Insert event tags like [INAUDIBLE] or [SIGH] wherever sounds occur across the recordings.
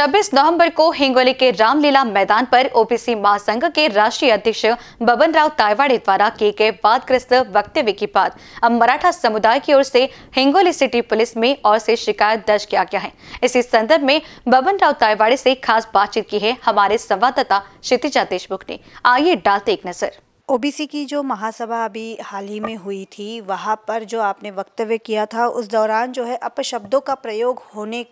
26 नवंबर को हिंगोली के रामलीला मैदान पर ओबीसी महासंघ के राष्ट्रीय अध्यक्ष बबन राव तायवाड़े द्वारा किए गए वादग्रस्त वक्तव्य के बाद अब मराठा समुदाय की ओर से हिंगोली सिटी पुलिस में और से शिकायत दर्ज किया गया है इसी संदर्भ में बबन राव तायवाड़े से खास बातचीत की है हमारे संवाददाता क्षितिजा देशमुख ने आइए डालते एक नजर ओबीसी की जो महासभा अभी हाल ही में हुई थी वहाँ पर जो आपने वक्तव्य किया था उस दौरान जो है अपशब्दों का प्रयोग होने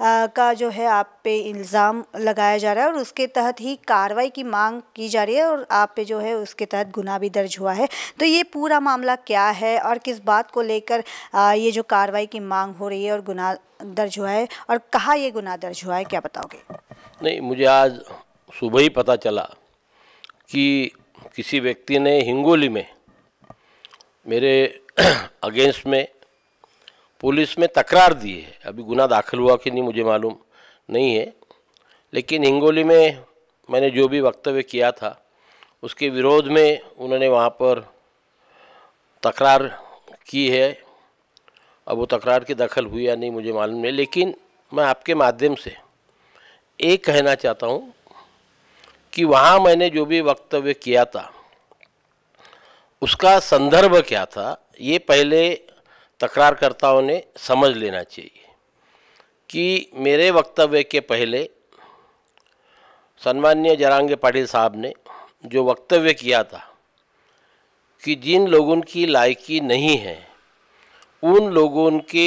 का जो है आप पे इल्ज़ाम लगाया जा रहा है और उसके तहत ही कार्रवाई की मांग की जा रही है और आप पे जो है उसके तहत गुना भी दर्ज हुआ है तो ये पूरा मामला क्या है और किस बात को लेकर ये जो कार्रवाई की मांग हो रही है और गुना दर्ज हुआ है और कहाँ ये गुना दर्ज हुआ है क्या बताओगे नहीं मुझे आज सुबह ही पता चला कि किसी व्यक्ति ने हिंगोली में मेरे [CLEARS THROAT] अगेंस्ट में पुलिस में तकरार दी है अभी गुना दाखिल हुआ कि नहीं मुझे मालूम नहीं है लेकिन हिंगोली में मैंने जो भी वक्तव्य किया था उसके विरोध में उन्होंने वहाँ पर तकरार की है अब वो तकरार की दखल हुई या नहीं मुझे मालूम नहीं लेकिन मैं आपके माध्यम से ये कहना चाहता हूँ कि वहाँ मैंने जो भी वक्तव्य किया था उसका संदर्भ क्या था ये पहले तकरारकर्ताओं ने समझ लेना चाहिए कि मेरे वक्तव्य के पहले सन्मान्य जरांगे पाटिल साहब ने जो वक्तव्य किया था कि जिन लोगों की लायकी नहीं है उन लोगों के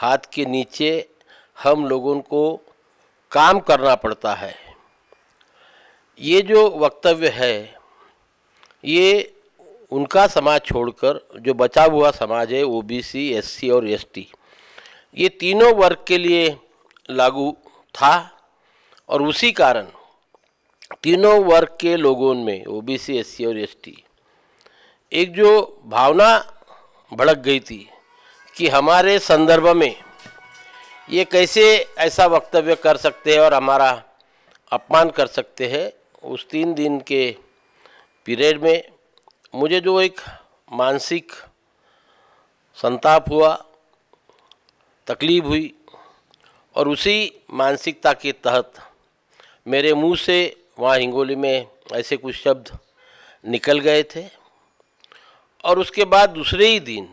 हाथ के नीचे हम लोगों को काम करना पड़ता है ये जो वक्तव्य है ये उनका समाज छोड़कर जो बचा हुआ समाज है ओबीसी एससी और एसटी ये तीनों वर्ग के लिए लागू था और उसी कारण तीनों वर्ग के लोगों में ओबीसी एससी और एसटी एक जो भावना भड़क गई थी कि हमारे संदर्भ में ये कैसे ऐसा वक्तव्य कर सकते हैं और हमारा अपमान कर सकते हैं उस तीन दिन के पीरियड में मुझे जो एक मानसिक संताप हुआ तकलीफ हुई और उसी मानसिकता के तहत मेरे मुंह से वहाँ हिंगोली में ऐसे कुछ शब्द निकल गए थे और उसके बाद दूसरे ही दिन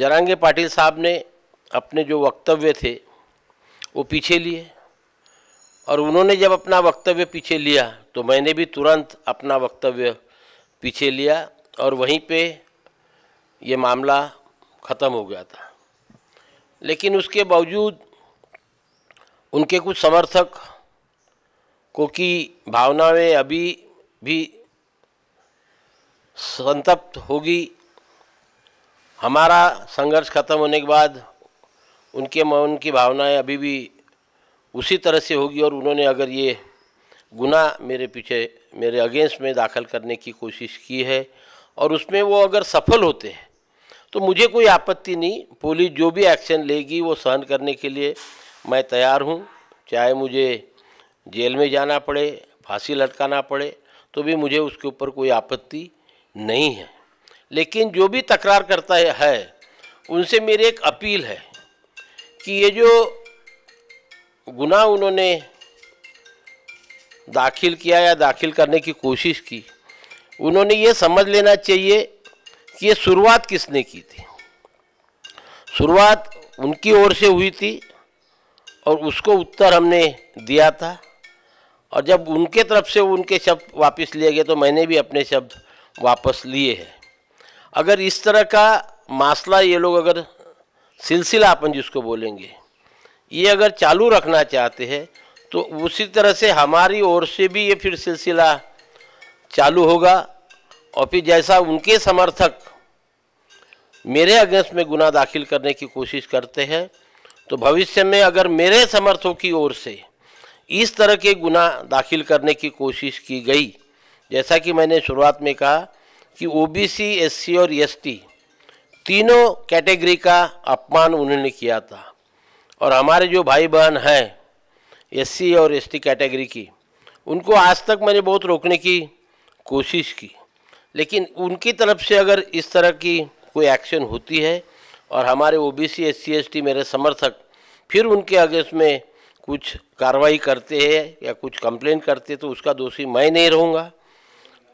जरांगे पाटिल साहब ने अपने जो वक्तव्य थे वो पीछे लिए और उन्होंने जब अपना वक्तव्य पीछे लिया तो मैंने भी तुरंत अपना वक्तव्य पीछे लिया और वहीं पे ये मामला ख़त्म हो गया था लेकिन उसके बावजूद उनके कुछ समर्थक को की भावना में अभी भी संतप्त होगी हमारा संघर्ष खत्म होने के बाद उनके मन की भावनाएं अभी भी उसी तरह से होगी और उन्होंने अगर ये गुना मेरे पीछे मेरे अगेंस्ट में दाखिल करने की कोशिश की है और उसमें वो अगर सफल होते हैं तो मुझे कोई आपत्ति नहीं पुलिस जो भी एक्शन लेगी वो सहन करने के लिए मैं तैयार हूँ चाहे मुझे जेल में जाना पड़े फांसी लटकाना पड़े तो भी मुझे उसके ऊपर कोई आपत्ति नहीं है लेकिन जो भी तकरार करता है, है उनसे मेरी एक अपील है कि ये जो गुनाह उन्होंने दाखिल किया या दाखिल करने की कोशिश की उन्होंने ये समझ लेना चाहिए कि ये शुरुआत किसने की थी शुरुआत उनकी ओर से हुई थी और उसको उत्तर हमने दिया था और जब उनके तरफ से उनके शब्द वापस लिए गए तो मैंने भी अपने शब्द वापस लिए हैं अगर इस तरह का मासला ये लोग अगर सिलसिला अपन जिसको बोलेंगे ये अगर चालू रखना चाहते हैं तो उसी तरह से हमारी ओर से भी ये फिर सिलसिला चालू होगा और फिर जैसा उनके समर्थक मेरे अगेंस्ट में गुना दाखिल करने की कोशिश करते हैं तो भविष्य में अगर मेरे समर्थों की ओर से इस तरह के गुना दाखिल करने की कोशिश की गई जैसा कि मैंने शुरुआत में कहा कि ओबीसी, एससी और एसटी तीनों कैटेगरी का अपमान उन्होंने किया था और हमारे जो भाई बहन हैं एस और एस कैटेगरी की उनको आज तक मैंने बहुत रोकने की कोशिश की लेकिन उनकी तरफ से अगर इस तरह की कोई एक्शन होती है और हमारे O B C S C S T मेरे समर्थक फिर उनके अगेंस्ट में कुछ कार्रवाई करते हैं या कुछ कंप्लेन करते हैं तो उसका दोषी मैं नहीं रहूँगा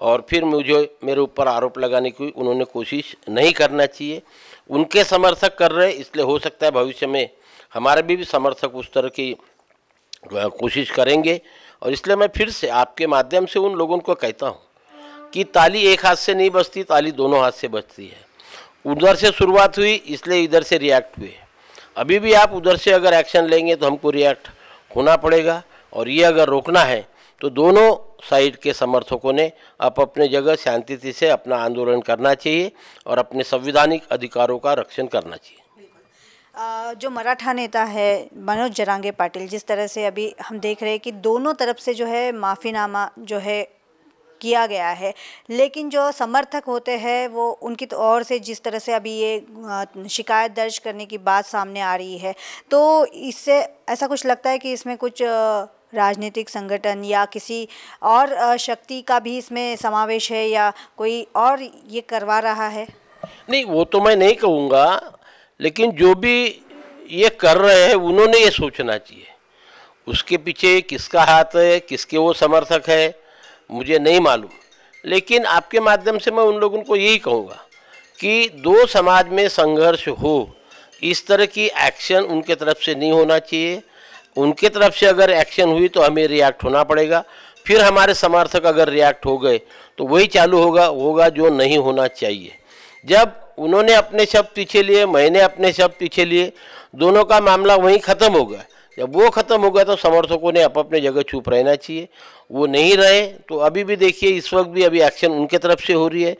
और फिर मुझे मेरे ऊपर आरोप लगाने की उन्होंने कोशिश नहीं करना चाहिए उनके समर्थक कर रहे इसलिए हो सकता है भविष्य में हमारे भी, भी समर्थक उस तरह की कोशिश करेंगे और इसलिए मैं फिर से आपके माध्यम से उन लोगों को कहता हूँ कि ताली एक हाथ से नहीं बचती ताली दोनों हाथ से बचती है उधर से शुरुआत हुई इसलिए इधर से रिएक्ट हुए अभी भी आप उधर से अगर एक्शन लेंगे तो हमको रिएक्ट होना पड़ेगा और ये अगर रोकना है तो दोनों साइड के समर्थकों ने आप अपने जगह शांति से अपना आंदोलन करना चाहिए और अपने संवैधानिक अधिकारों का रक्षण करना चाहिए जो मराठा नेता है मनोज जरांगे पाटिल जिस तरह से अभी हम देख रहे हैं कि दोनों तरफ से जो है माफ़ीनामा जो है किया गया है लेकिन जो समर्थक होते हैं वो उनकी तो और से जिस तरह से अभी ये शिकायत दर्ज करने की बात सामने आ रही है तो इससे ऐसा कुछ लगता है कि इसमें कुछ राजनीतिक संगठन या किसी और शक्ति का भी इसमें समावेश है या कोई और ये करवा रहा है नहीं वो तो मैं नहीं कहूँगा लेकिन जो भी ये कर रहे हैं उन्होंने ये सोचना चाहिए उसके पीछे किसका हाथ है किसके वो समर्थक है मुझे नहीं मालूम लेकिन आपके माध्यम से मैं उन लोगों को यही कहूँगा कि दो समाज में संघर्ष हो इस तरह की एक्शन उनके तरफ से नहीं होना चाहिए उनके तरफ से अगर एक्शन हुई तो हमें रिएक्ट होना पड़ेगा फिर हमारे समर्थक अगर रिएक्ट हो गए तो वही चालू होगा होगा जो नहीं होना चाहिए जब उन्होंने अपने शब्द पीछे लिए मैंने अपने शब्द पीछे लिए दोनों का मामला वहीं ख़त्म हो गया जब वो ख़त्म हो गया तो समर्थकों ने अप अपने जगह चुप रहना चाहिए वो नहीं रहे तो अभी भी देखिए इस वक्त भी अभी एक्शन उनके तरफ से हो रही है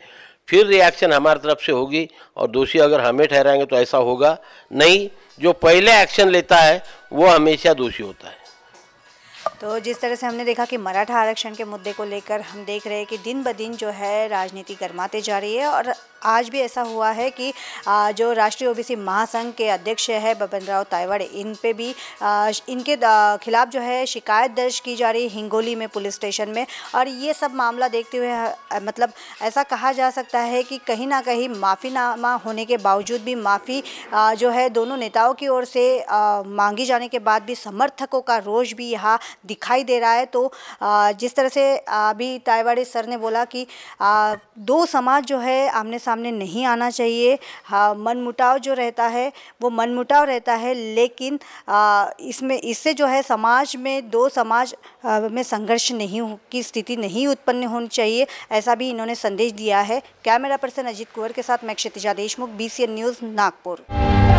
फिर रिएक्शन हमारे तरफ से होगी और दोषी अगर हमें ठहराएंगे तो ऐसा होगा नहीं जो पहले एक्शन लेता है वो हमेशा दोषी होता है तो जिस तरह से हमने देखा कि मराठा आरक्षण के मुद्दे को लेकर हम देख रहे हैं कि दिन ब दिन जो है राजनीति गर्माते जा रही है और आज भी ऐसा हुआ है कि जो राष्ट्रीय ओबीसी महासंघ के अध्यक्ष है बबन राव तायवाड़े इन पे भी इनके खिलाफ जो है शिकायत दर्ज की जा रही हिंगोली में पुलिस स्टेशन में और ये सब मामला देखते हुए मतलब ऐसा कहा जा सकता है कि कहीं ना कहीं माफ़ीनामा होने के बावजूद भी माफ़ी जो है दोनों नेताओं की ओर से मांगी जाने के बाद भी समर्थकों का रोष भी यहाँ दिखाई दे रहा है तो जिस तरह से अभी तायवाड़े सर ने बोला कि दो समाज जो है आमने सामने सामने नहीं आना चाहिए हाँ मनमुटाव जो रहता है वो मनमुटाव रहता है लेकिन इसमें इससे जो है समाज में दो समाज में संघर्ष नहीं की स्थिति नहीं उत्पन्न होनी चाहिए ऐसा भी इन्होंने संदेश दिया है कैमरा पर्सन अजीत कुंवर के साथ मैं क्षितिजा देशमुख बी न्यूज़ नागपुर